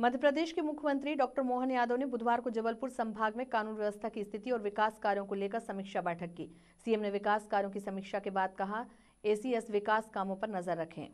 मध्य प्रदेश के मुख्यमंत्री डॉक्टर मोहन यादव ने बुधवार को जबलपुर संभाग में कानून व्यवस्था की स्थिति और विकास कार्यों को लेकर समीक्षा बैठक की सीएम ने विकास कार्यों की समीक्षा के बाद कहा एसीएस विकास कामों पर नजर रखें